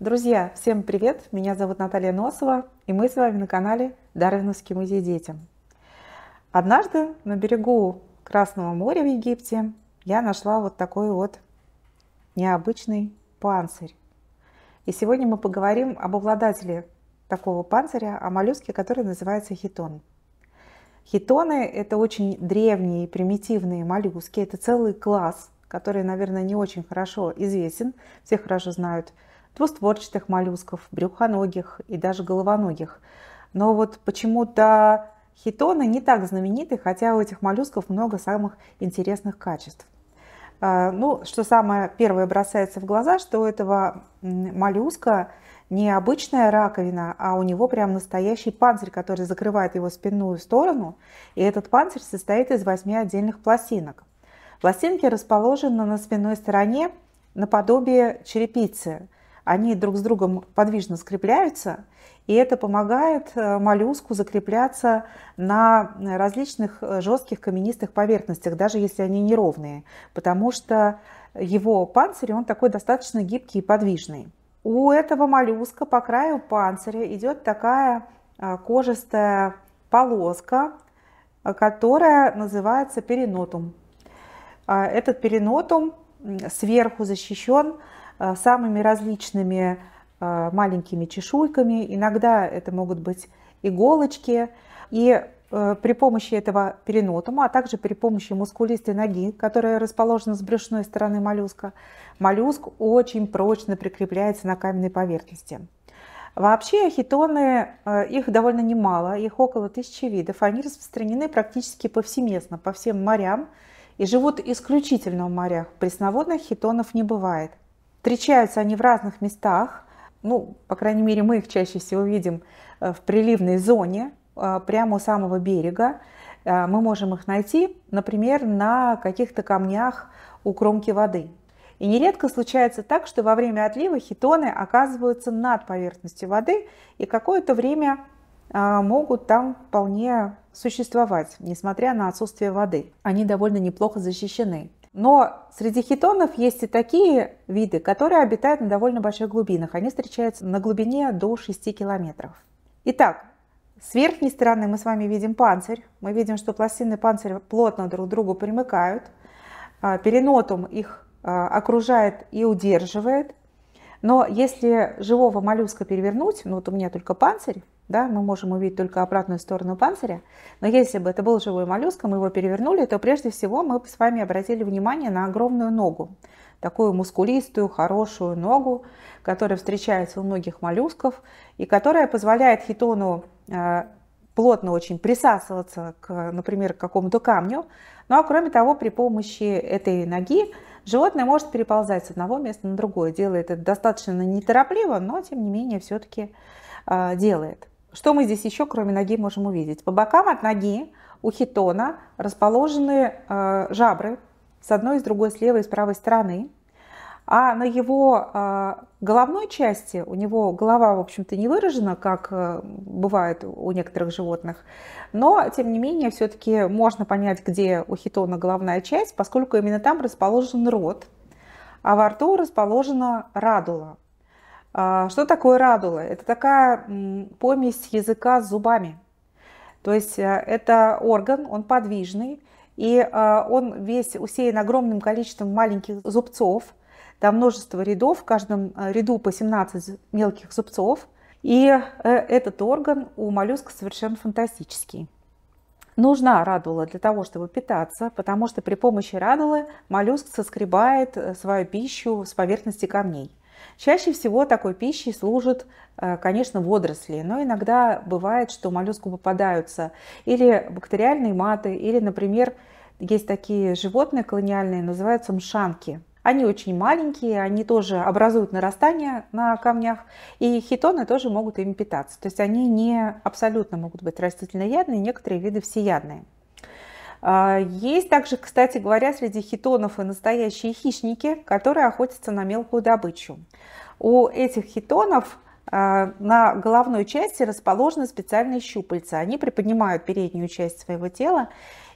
Друзья, всем привет! Меня зовут Наталья Носова, и мы с вами на канале Дарвиновский музей детям. Однажды на берегу Красного моря в Египте я нашла вот такой вот необычный панцирь. И сегодня мы поговорим об обладателе такого панциря, о моллюске, который называется хитон. Хитоны – это очень древние и примитивные моллюски, это целый класс, который, наверное, не очень хорошо известен, все хорошо знают – двустворчатых моллюсков, брюхоногих и даже головоногих. Но вот почему-то хитоны не так знамениты, хотя у этих моллюсков много самых интересных качеств. А, ну, что самое первое бросается в глаза, что у этого моллюска не обычная раковина, а у него прям настоящий панцирь, который закрывает его спинную сторону. И этот панцирь состоит из восьми отдельных пластинок. Пластинки расположены на спинной стороне наподобие черепицы они друг с другом подвижно скрепляются, и это помогает э, моллюску закрепляться на э, различных э, жестких каменистых поверхностях, даже если они неровные, потому что его панцирь, он такой достаточно гибкий и подвижный. У этого моллюска по краю панциря идет такая кожистая полоска, которая называется перинотум. Этот перинотум сверху защищен Э, самыми различными э, маленькими чешуйками. Иногда это могут быть иголочки. И э, при помощи этого перенотума, а также при помощи мускулистой ноги, которая расположена с брюшной стороны моллюска, моллюск очень прочно прикрепляется на каменной поверхности. Вообще хитоны, их довольно немало, их около тысячи видов. Они распространены практически повсеместно, по всем морям и живут исключительно в морях. Пресноводных хитонов не бывает – Встречаются они в разных местах. Ну, по крайней мере, мы их чаще всего видим э, в приливной зоне, э, прямо у самого берега. Э, мы можем их найти, например, на каких-то камнях у кромки воды. И нередко случается так, что во время отлива хитоны оказываются над поверхностью воды и какое-то время могут там вполне существовать, несмотря на отсутствие воды. Они довольно неплохо защищены. Но среди хитонов есть и такие виды, которые обитают на довольно больших глубинах. Они встречаются на глубине до 6 километров. Итак, с верхней стороны мы с вами видим панцирь. Мы видим, что пластины панциря плотно друг к другу примыкают. А, Перинотум их а, окружает и удерживает. Но если живого моллюска перевернуть, ну вот у меня только панцирь, да, мы можем увидеть только обратную сторону панциря, но если бы это был живой моллюск, мы его перевернули, то прежде всего мы бы с вами обратили внимание на огромную ногу, такую мускулистую, хорошую ногу, которая встречается у многих моллюсков и которая позволяет хитону э, плотно очень присасываться, к, например, к какому-то камню. Ну а кроме того, при помощи этой ноги Животное может переползать с одного места на другое, делает это достаточно неторопливо, но тем не менее все-таки а, делает. Что мы здесь еще, кроме ноги, можем увидеть? По бокам от ноги у хитона расположены а, жабры с одной, с другой, с левой и с правой стороны. А на его а, головной части, у него голова, в общем-то, не выражена, как э, бывает у некоторых животных, но, тем не менее, все-таки можно понять, где у хитона головная часть, поскольку именно там расположен рот, а во рту расположена радула. А, что такое радула? Это такая помесь языка с зубами. То есть э, это орган, он подвижный, и э, он весь усеян огромным количеством маленьких зубцов, там множество рядов, в каждом э, ряду по 17 мелких зубцов. И э, этот орган у моллюска совершенно фантастический. Нужна радула для того, чтобы питаться, потому что при помощи радулы моллюск соскребает э, свою пищу с поверхности камней. Чаще всего такой пищей служат, конечно, водоросли, но иногда бывает, что моллюску попадаются или бактериальные маты, или, например, есть такие животные колониальные, называются мшанки. Они очень маленькие, они тоже образуют нарастания на камнях, и хитоны тоже могут ими питаться. То есть они не абсолютно могут быть растительноядные, некоторые виды всеядные. А, есть также, кстати говоря, среди хитонов и настоящие хищники, которые охотятся на мелкую добычу. У этих хитонов а, на головной части расположены специальные щупальца. Они приподнимают переднюю часть своего тела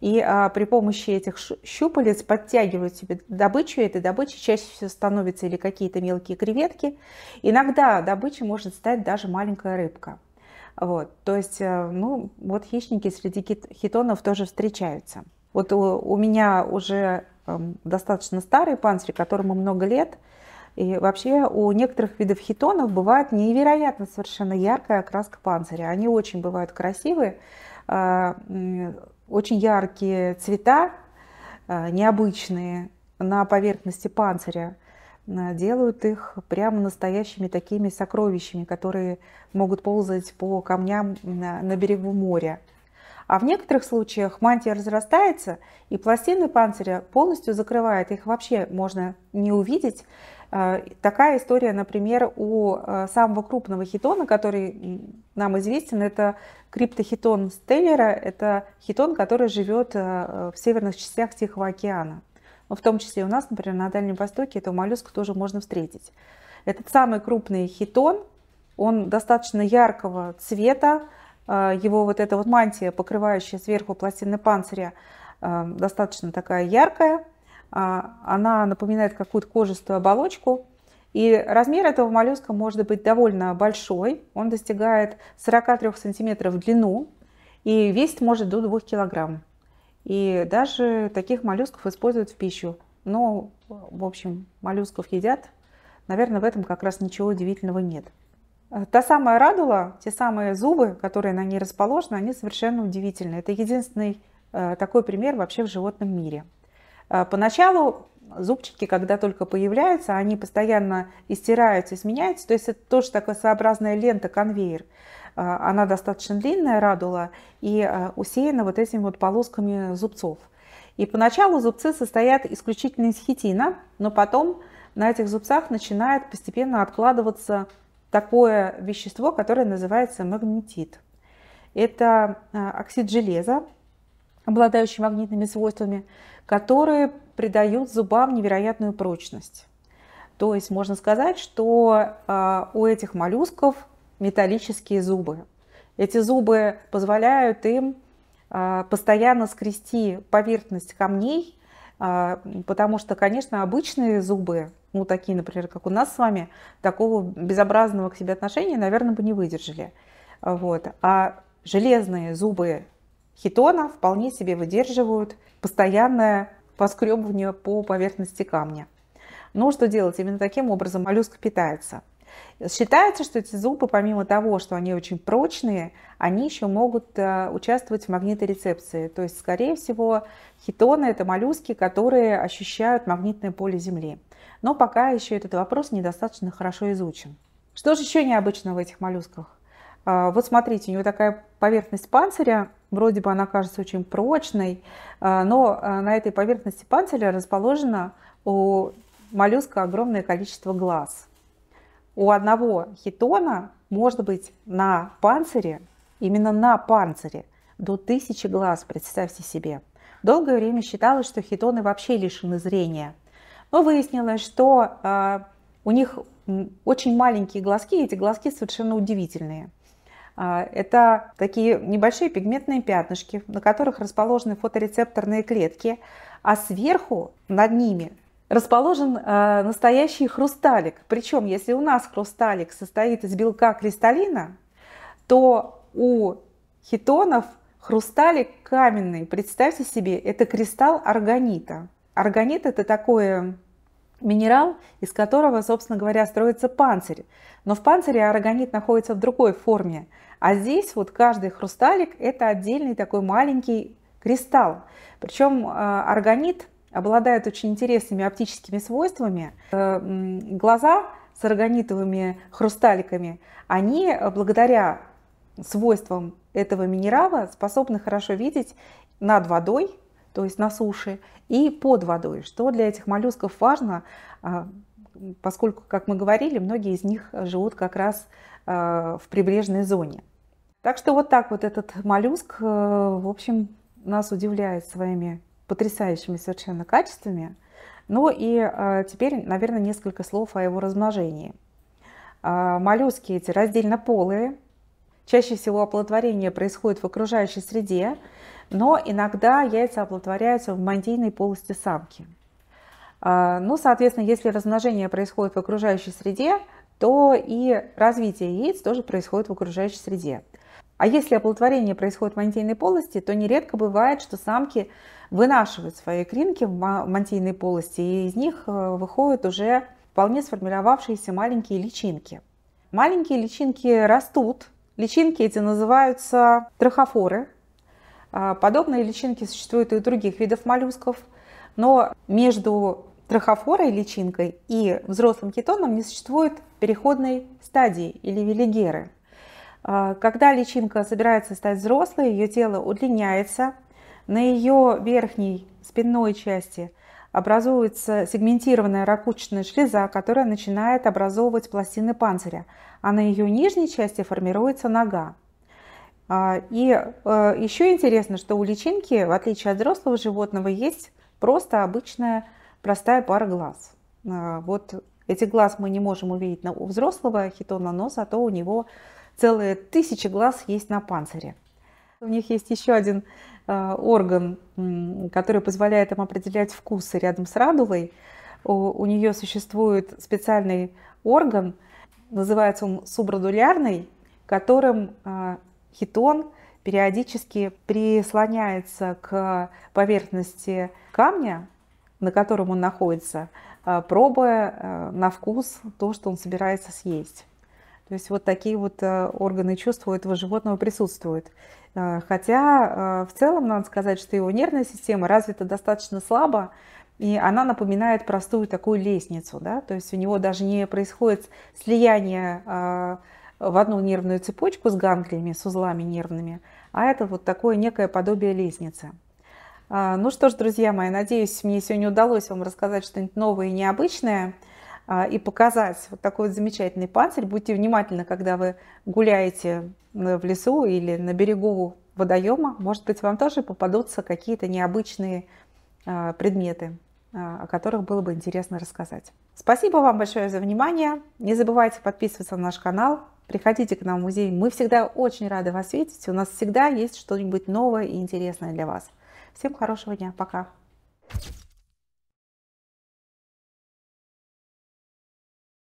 и а, при помощи этих щупалец подтягивают себе добычу, И этой добычей чаще всего становятся или какие-то мелкие креветки. Иногда добычей может стать даже маленькая рыбка. Вот, то есть, э, ну, вот хищники среди хитонов тоже встречаются. Вот у, у меня уже эм, достаточно старый панцирь, которому много лет, и вообще у некоторых видов хитонов бывает невероятно совершенно яркая окраска панциря. Они очень бывают красивые, а, очень яркие цвета, э, необычные, на поверхности панциря э, делают их прямо настоящими такими сокровищами, которые могут ползать по камням на, на берегу моря. А в некоторых случаях мантия разрастается, и пластины панциря полностью закрывает. Их вообще можно не увидеть, а, такая история, например, у а, самого крупного хитона, который нам известен, это криптохитон Стеллера. Это хитон, который живет а, в северных частях Тихого океана. Но ну, в том числе у нас, например, на Дальнем Востоке этого моллюска тоже можно встретить. Этот самый крупный хитон, он достаточно яркого цвета, его вот эта вот мантия, покрывающая сверху пластины панциря, достаточно такая яркая, а, она напоминает какую-то кожистую оболочку. И размер этого моллюска может быть довольно большой. Он достигает 43 сантиметров в длину и весит может до 2 килограмм. И даже таких моллюсков используют в пищу. Но, в общем, моллюсков едят. Наверное, в этом как раз ничего удивительного нет. Та самая радула, те самые зубы, которые на ней расположены, они совершенно удивительны. Это единственный э, такой пример вообще в животном мире. А, поначалу зубчики, когда только появляются, они постоянно истираются, изменяются. То есть это тоже такая своеобразная лента, конвейер. А, она достаточно длинная, радула, и а, усеяна вот этими вот полосками зубцов. И поначалу зубцы состоят исключительно из хитина, но потом на этих зубцах начинает постепенно откладываться такое вещество, которое называется магнетит. Это оксид железа, обладающие магнитными свойствами, которые придают зубам невероятную прочность. То есть можно сказать, что а, у этих моллюсков металлические зубы. Эти зубы позволяют им а, постоянно скрести поверхность камней, а, потому что, конечно, обычные зубы, ну такие, например, как у нас с вами, такого безобразного к себе отношения, наверное, бы не выдержали. Вот. А железные зубы хитона вполне себе выдерживают постоянное поскребывание по поверхности камня. Но что делать? Именно таким образом моллюск питается. Считается, что эти зубы, помимо того, что они очень прочные, они еще могут э, участвовать в магниторецепции. То есть, скорее всего, хитоны – это моллюски, которые ощущают магнитное поле Земли. Но пока еще этот вопрос недостаточно хорошо изучен. Что же еще необычно в этих моллюсках? Э, вот смотрите, у него такая поверхность панциря Вроде бы она кажется очень прочной, а, но а, на этой поверхности панциря расположено у моллюска огромное количество глаз. У одного хитона может быть на панцире, именно на панцире, до тысячи глаз, представьте себе. Долгое время считалось, что хитоны вообще лишены зрения. Но выяснилось, что а, у них очень маленькие глазки, эти глазки совершенно удивительные – а, это такие небольшие пигментные пятнышки, на которых расположены фоторецепторные клетки, а сверху над ними расположен а, настоящий хрусталик. Причем, если у нас хрусталик состоит из белка кристаллина, то у хитонов хрусталик каменный. Представьте себе, это кристалл органита. Органит это такое минерал, из которого, собственно говоря, строится панцирь. Но в панцире арагонит находится в другой форме. А здесь вот каждый хрусталик это отдельный такой маленький кристалл. Причем э, арагонит обладает очень интересными оптическими свойствами. Э, глаза с арагонитовыми хрусталиками, они э, благодаря свойствам этого минерала способны хорошо видеть над водой то есть на суше, и под водой. Что для этих моллюсков важно, а, поскольку, как мы говорили, многие из них живут как раз а, в прибрежной зоне. Так что вот так вот этот моллюск, э, в общем, нас удивляет своими потрясающими совершенно качествами. Ну и а, теперь, наверное, несколько слов о его размножении. Моллюски эти раздельно полые, Чаще всего оплодотворение происходит в окружающей среде, но иногда яйца оплодотворяются в мантийной полости самки. А, ну, соответственно, если размножение происходит в окружающей среде, то и развитие яиц тоже происходит в окружающей среде. А если оплодотворение происходит в мантийной полости, то нередко бывает, что самки вынашивают свои кринки в мантийной полости, и из них э, выходят уже вполне сформировавшиеся маленькие личинки. Маленькие личинки растут, Личинки эти называются трахофоры. А, подобные личинки существуют и у других видов моллюсков, но между трахофорой личинкой и взрослым кетоном не существует переходной стадии или велигеры. А, когда личинка собирается стать взрослой, ее тело удлиняется, на ее верхней спинной части образуется сегментированная ракучная железа, которая начинает образовывать пластины панциря, а на ее нижней части формируется нога. А, и э, еще интересно, что у личинки, в отличие от взрослого животного, есть просто обычная простая пара глаз. А, вот эти глаз мы не можем увидеть у взрослого хитона, но зато у него целые тысячи глаз есть на панцире. У них есть еще один а, орган, который позволяет им определять вкусы рядом с радулой. У, у нее существует специальный орган, называется он субрадулярный, которым а, хитон периодически прислоняется к поверхности камня, на котором он находится, а, пробуя на вкус то, что он собирается съесть. То есть вот такие вот органы чувства у этого животного присутствуют. А, хотя а, в целом надо сказать, что его нервная система развита достаточно слабо, и она напоминает простую такую лестницу. Да? То есть у него даже не происходит слияние а, в одну нервную цепочку с ганглиями, с узлами нервными, а это вот такое некое подобие лестницы. Ну что ж, друзья мои, надеюсь, мне сегодня удалось вам рассказать что-нибудь новое и необычное. А, и показать вот такой вот замечательный панцирь. Будьте внимательны, когда вы гуляете э, в лесу или на берегу водоема. Может быть, вам тоже попадутся какие-то необычные а, предметы, а, о которых было бы интересно рассказать. Спасибо вам большое за внимание. Не забывайте подписываться на наш канал. Приходите к нам в музей. Мы всегда очень рады вас видеть. У нас всегда есть что-нибудь новое и интересное для вас. Всем хорошего дня. Пока.